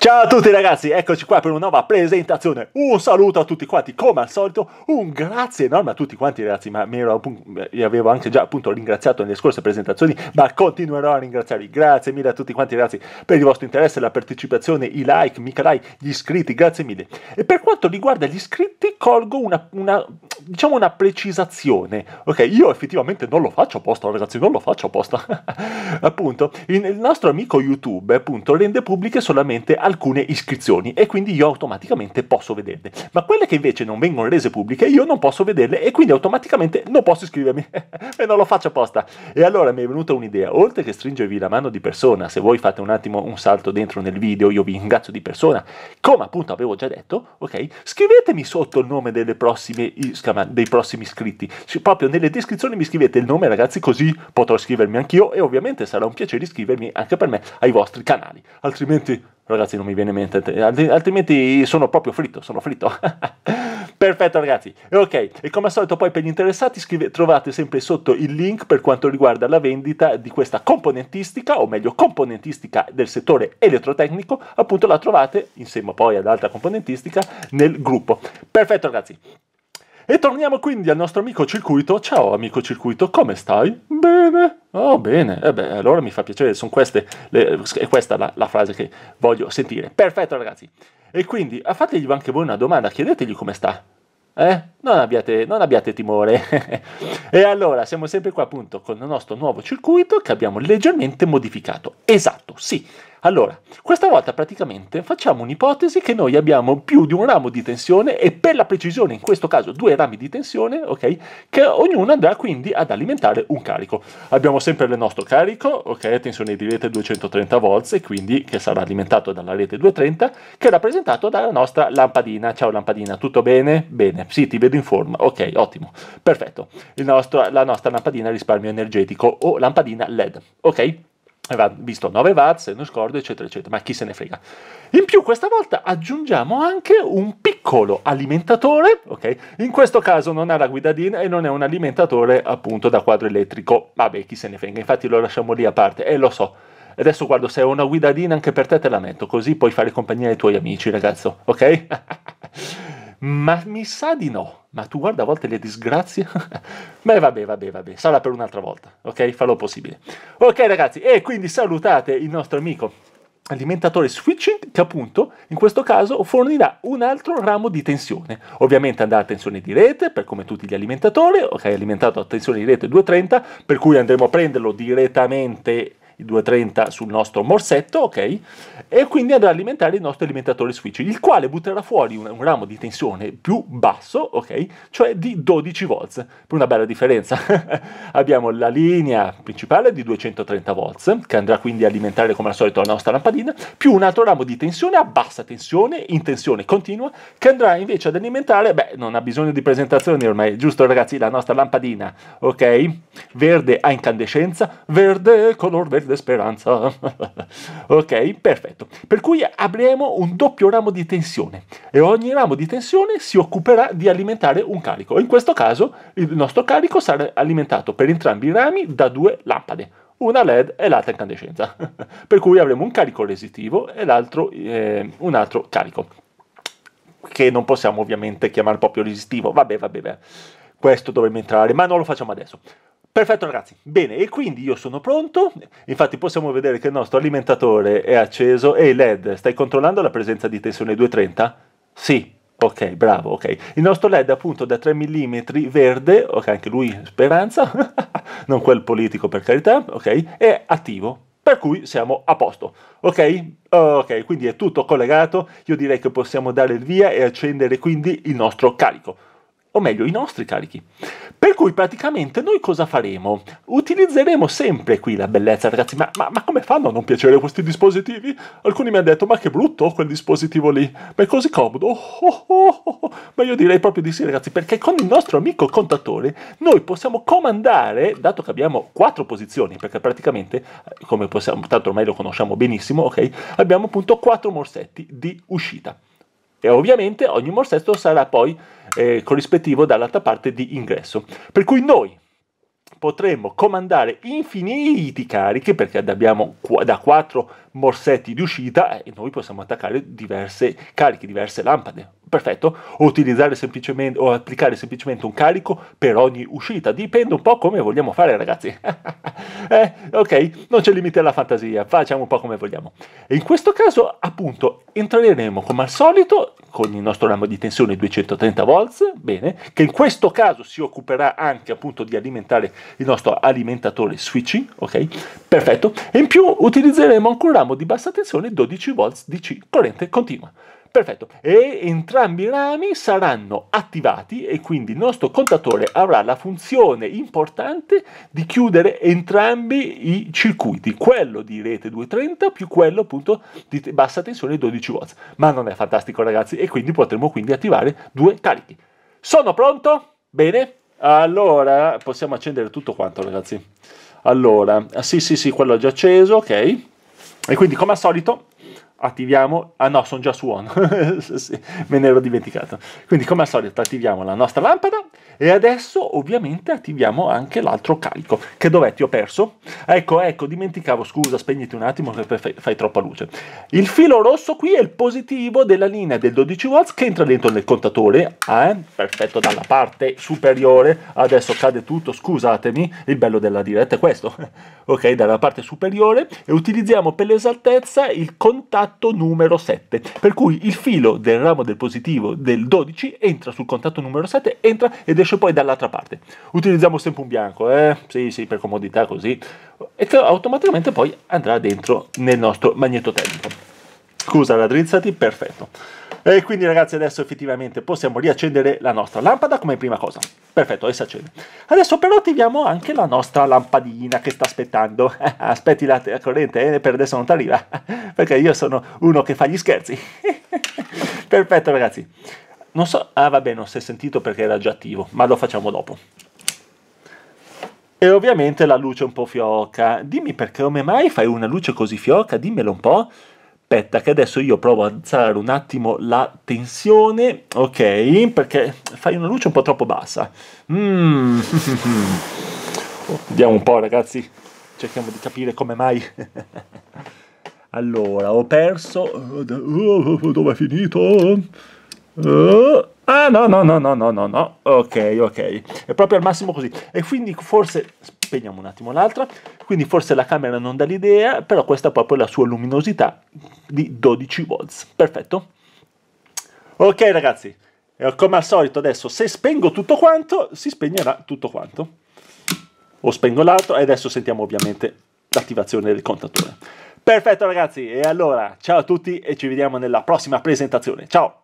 Ciao a tutti ragazzi, eccoci qua per una nuova presentazione. Un saluto a tutti quanti, come al solito, un grazie enorme a tutti quanti ragazzi, ma mi ero, vi eh, avevo anche già appunto ringraziato nelle scorse presentazioni, ma continuerò a ringraziarvi. Grazie mille a tutti quanti ragazzi per il vostro interesse, la partecipazione, i like, mica like, gli iscritti, grazie mille. E per quanto riguarda gli iscritti, colgo una, una diciamo una precisazione, ok? Io effettivamente non lo faccio apposta ragazzi, non lo faccio apposta. appunto, il nostro amico YouTube appunto rende pubbliche solamente alcune iscrizioni e quindi io automaticamente posso vederle. Ma quelle che invece non vengono rese pubbliche io non posso vederle e quindi automaticamente non posso iscrivermi e non lo faccio apposta. E allora mi è venuta un'idea, oltre che stringervi la mano di persona, se voi fate un attimo un salto dentro nel video, io vi ingazzo di persona, come appunto avevo già detto, ok? Scrivetemi sotto il nome delle prossime, dei prossimi iscritti, proprio nelle descrizioni mi scrivete il nome ragazzi così potrò iscrivermi anch'io e ovviamente sarà un piacere iscrivermi anche per me ai vostri canali, altrimenti Ragazzi, non mi viene in mente, altrimenti sono proprio fritto, sono fritto. Perfetto ragazzi, ok, e come al solito poi per gli interessati scrive, trovate sempre sotto il link per quanto riguarda la vendita di questa componentistica, o meglio componentistica del settore elettrotecnico, appunto la trovate insieme poi ad altra componentistica nel gruppo. Perfetto ragazzi. E torniamo quindi al nostro amico circuito. Ciao amico circuito, come stai? Bene. Oh, bene. E eh beh, allora mi fa piacere, sono queste, le, è questa la, la frase che voglio sentire. Perfetto ragazzi. E quindi fategli anche voi una domanda, chiedetegli come sta. Eh? Non, abbiate, non, abbiate, timore. e allora siamo sempre qua appunto con il nostro nuovo circuito che abbiamo leggermente modificato. Esatto, sì. Allora, questa volta praticamente facciamo un'ipotesi che noi abbiamo più di un ramo di tensione e per la precisione in questo caso due rami di tensione, ok? Che ognuno andrà quindi ad alimentare un carico. Abbiamo sempre il nostro carico, ok? Tensione di rete 230 volts e quindi che sarà alimentato dalla rete 230 che è rappresentato dalla nostra lampadina. Ciao lampadina, tutto bene? Bene, sì, ti vedo in forma. Ok, ottimo, perfetto. Nostro, la nostra lampadina risparmio energetico o lampadina LED, ok? aveva visto 9 VATS, non scordo, eccetera, eccetera, ma chi se ne frega. In più, questa volta aggiungiamo anche un piccolo alimentatore, ok? In questo caso non ha la guidadina e non è un alimentatore appunto da quadro elettrico. Vabbè, chi se ne frega, infatti lo lasciamo lì a parte, e eh, lo so. Adesso guardo, se ho una guidadina anche per te te la metto, così puoi fare compagnia ai tuoi amici, ragazzo, ok? Ma mi sa di no. Ma tu guarda a volte le disgrazie. Beh, vabbè, vabbè, vabbè. Sarà per un'altra volta, ok? Farò possibile. Ok, ragazzi, e quindi salutate il nostro amico alimentatore switching che appunto in questo caso fornirà un altro ramo di tensione ovviamente andrà a tensione di rete per come tutti gli alimentatori ok alimentato a tensione di rete 230 per cui andremo a prenderlo direttamente i 230 sul nostro morsetto, ok? E quindi andrà a alimentare il nostro alimentatore switch, il quale butterà fuori un, un ramo di tensione più basso, ok? Cioè di 12 volts, per una bella differenza. Abbiamo la linea principale di 230 volts, che andrà quindi a alimentare come al solito la nostra lampadina, più un altro ramo di tensione a bassa tensione, in tensione continua, che andrà invece ad alimentare, beh, non ha bisogno di presentazioni ormai, giusto ragazzi, la nostra lampadina, ok? Verde a incandescenza, verde color verde de Speranza. ok, perfetto. Per cui avremo un doppio ramo di tensione e ogni ramo di tensione si occuperà di alimentare un carico. In questo caso il nostro carico sarà alimentato per entrambi i rami da due lampade, una LED e l'altra incandescenza. per cui avremo un carico resistivo e l'altro eh, un altro carico che non possiamo ovviamente chiamare proprio resistivo. Vabbè, vabbè, vabbè. Questo dovrebbe entrare, ma non lo facciamo adesso. Perfetto ragazzi, bene, e quindi io sono pronto, infatti possiamo vedere che il nostro alimentatore è acceso e LED, stai controllando la presenza di tensione 230? Sì, ok, bravo, ok. Il nostro LED appunto da 3 mm verde, ok, anche lui speranza, non quel politico per carità, ok, è attivo, per cui siamo a posto, ok? Ok, quindi è tutto collegato, io direi che possiamo dare il via e accendere quindi il nostro carico o meglio i nostri carichi. Per cui praticamente noi cosa faremo? Utilizzeremo sempre qui la bellezza, ragazzi, ma, ma, ma come fanno a non piacere questi dispositivi? Alcuni mi hanno detto, ma che brutto quel dispositivo lì, ma è così comodo, oh, oh, oh, ma io direi proprio di sì, ragazzi, perché con il nostro amico contatore noi possiamo comandare, dato che abbiamo quattro posizioni, perché praticamente, come possiamo, tanto ormai lo conosciamo benissimo, ok, abbiamo appunto quattro morsetti di uscita. E ovviamente ogni morsetto sarà poi eh, corrispettivo dall'altra parte di ingresso. Per cui noi potremmo comandare infiniti carichi perché abbiamo da 4 morsetti di uscita eh, e noi possiamo attaccare diverse cariche, diverse lampade perfetto, o utilizzare semplicemente o applicare semplicemente un carico per ogni uscita, dipende un po' come vogliamo fare ragazzi. eh, ok, non c'è limite alla fantasia, facciamo un po' come vogliamo. E in questo caso appunto entreremo come al solito con il nostro ramo di tensione 230 volts, bene, che in questo caso si occuperà anche appunto di alimentare il nostro alimentatore switching, ok? Perfetto. E in più utilizzeremo anche un ramo di bassa tensione 12 volts DC corrente continua. Perfetto, e entrambi i rami saranno attivati e quindi il nostro contatore avrà la funzione importante di chiudere entrambi i circuiti, quello di rete 230 più quello appunto di bassa tensione 12 watts. Ma non è fantastico ragazzi e quindi potremo quindi attivare due carichi. Sono pronto? Bene, allora possiamo accendere tutto quanto ragazzi. Allora, sì sì sì, quello è già acceso, ok. E quindi come al solito attiviamo, ah no, sono già su on, sì, me ne ero dimenticato. Quindi come al solito attiviamo la nostra lampada e adesso ovviamente attiviamo anche l'altro carico. Che dov'è? Ti ho perso? Ecco, ecco, dimenticavo, scusa, spegniti un attimo perché fai, fai troppa luce. Il filo rosso qui è il positivo della linea del 12 watts che entra dentro nel contatore, eh? perfetto, dalla parte superiore, adesso cade tutto, scusatemi, il bello della diretta è questo, ok, dalla parte superiore e utilizziamo per l'esaltezza il contatto contatto numero 7, per cui il filo del ramo del positivo del 12 entra sul contatto numero 7, entra ed esce poi dall'altra parte. Utilizziamo sempre un bianco, eh? Sì, sì, per comodità così. E automaticamente poi andrà dentro nel nostro magnetotermico. Scusa, raddrizzati, perfetto. E quindi ragazzi adesso effettivamente possiamo riaccendere la nostra lampada come prima cosa. Perfetto, adesso accende. Adesso però attiviamo anche la nostra lampadina che sta aspettando. Aspetti la corrente, eh? per adesso non ti arriva, perché io sono uno che fa gli scherzi. Perfetto ragazzi. Non so, ah vabbè, non si è sentito perché era già attivo, ma lo facciamo dopo. E ovviamente la luce è un po' fioca. Dimmi perché, come mai fai una luce così fioca? Dimmelo un po' aspetta che adesso io provo a alzare un attimo la tensione, ok, perché fai una luce un po' troppo bassa. Mm. Vediamo un po' ragazzi, cerchiamo di capire come mai. allora, ho perso... Oh, dove è finito? Oh. Ah no, no, no, no, no, no, no. Ok, ok. È proprio al massimo così. E quindi forse... Spegniamo un attimo l'altra quindi forse la camera non dà l'idea, però questa è proprio la sua luminosità di 12 volts. Perfetto. Ok ragazzi, eh, come al solito adesso se spengo tutto quanto, si spegnerà tutto quanto. O spengo l'altro e adesso sentiamo ovviamente l'attivazione del contatore. Perfetto ragazzi, e allora ciao a tutti e ci vediamo nella prossima presentazione. Ciao!